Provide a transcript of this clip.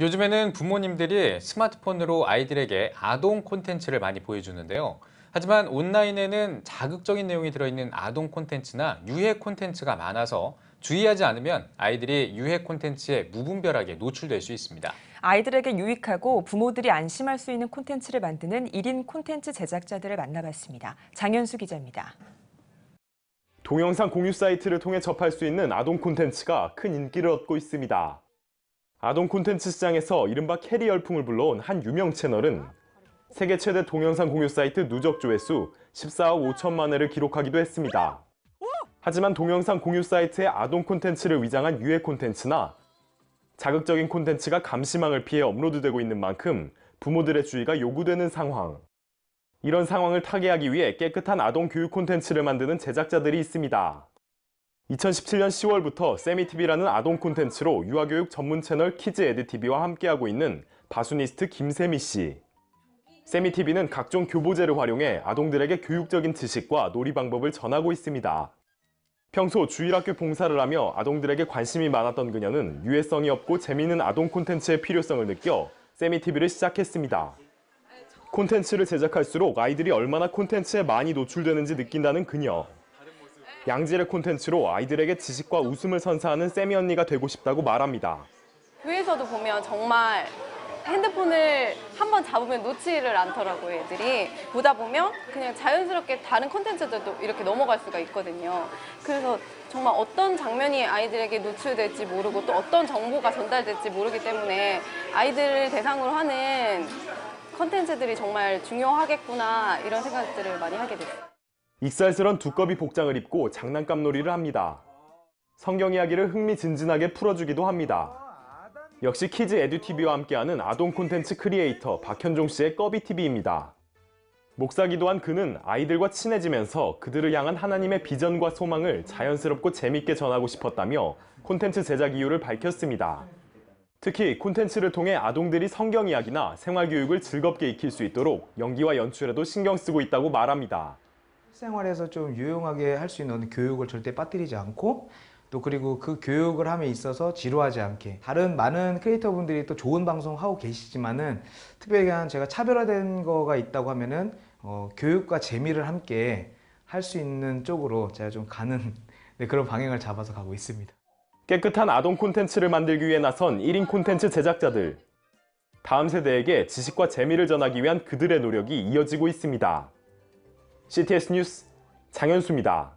요즘에는 부모님들이 스마트폰으로 아이들에게 아동 콘텐츠를 많이 보여주는데요. 하지만 온라인에는 자극적인 내용이 들어있는 아동 콘텐츠나 유해 콘텐츠가 많아서 주의하지 않으면 아이들이 유해 콘텐츠에 무분별하게 노출될 수 있습니다. 아이들에게 유익하고 부모들이 안심할 수 있는 콘텐츠를 만드는 1인 콘텐츠 제작자들을 만나봤습니다. 장현수 기자입니다. 동영상 공유 사이트를 통해 접할 수 있는 아동 콘텐츠가 큰 인기를 얻고 있습니다. 아동 콘텐츠 시장에서 이른바 캐리 열풍을 불러온 한 유명 채널은 세계 최대 동영상 공유 사이트 누적 조회수 14억 5천만 회를 기록하기도 했습니다. 하지만 동영상 공유 사이트의 아동 콘텐츠를 위장한 유해 콘텐츠나 자극적인 콘텐츠가 감시망을 피해 업로드되고 있는 만큼 부모들의 주의가 요구되는 상황. 이런 상황을 타개하기 위해 깨끗한 아동 교육 콘텐츠를 만드는 제작자들이 있습니다. 2017년 10월부터 세미TV라는 아동 콘텐츠로 유아교육 전문 채널 키즈에드TV와 함께하고 있는 바순니스트 김세미 씨. 세미TV는 각종 교보제를 활용해 아동들에게 교육적인 지식과 놀이 방법을 전하고 있습니다. 평소 주일학교 봉사를 하며 아동들에게 관심이 많았던 그녀는 유해성이 없고 재미있는 아동 콘텐츠의 필요성을 느껴 세미TV를 시작했습니다. 콘텐츠를 제작할수록 아이들이 얼마나 콘텐츠에 많이 노출되는지 느낀다는 그녀. 양질의 콘텐츠로 아이들에게 지식과 웃음을 선사하는 세미 언니가 되고 싶다고 말합니다. 교회에서도 보면 정말 핸드폰을 한번 잡으면 놓지를 않더라고요, 애들이. 보다 보면 그냥 자연스럽게 다른 콘텐츠들도 이렇게 넘어갈 수가 있거든요. 그래서 정말 어떤 장면이 아이들에게 노출될지 모르고 또 어떤 정보가 전달될지 모르기 때문에 아이들을 대상으로 하는 콘텐츠들이 정말 중요하겠구나 이런 생각들을 많이 하게 됐어요. 익살스런 두꺼비 복장을 입고 장난감 놀이를 합니다. 성경 이야기를 흥미진진하게 풀어주기도 합니다. 역시 키즈 에듀TV와 함께하는 아동 콘텐츠 크리에이터 박현종 씨의 꺼비TV입니다. 목사기도 한 그는 아이들과 친해지면서 그들을 향한 하나님의 비전과 소망을 자연스럽고 재밌게 전하고 싶었다며 콘텐츠 제작 이유를 밝혔습니다. 특히 콘텐츠를 통해 아동들이 성경 이야기나 생활교육을 즐겁게 익힐 수 있도록 연기와 연출에도 신경 쓰고 있다고 말합니다. 생활에서 좀 유용하게 할 수 있는 교육을 절대 빠뜨리지 않고 또 그리고 그 교육을 함에 있어서 지루하지 않게 다른 많은 크리에이터 분들이 또 좋은 방송 하고 계시지만은 특별히 제가 차별화된 거가 있다고 하면은 어, 교육과 재미를 함께 할 수 있는 쪽으로 제가 좀 가는 네, 그런 방향을 잡아서 가고 있습니다. 깨끗한 아동 콘텐츠를 만들기 위해 나선 1인 콘텐츠 제작자들 다음 세대에게 지식과 재미를 전하기 위한 그들의 노력이 이어지고 있습니다. CTS 뉴스 장현수입니다.